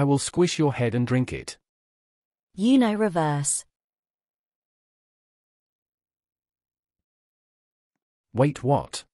I will squish your head and drink it. You know reverse. Wait what?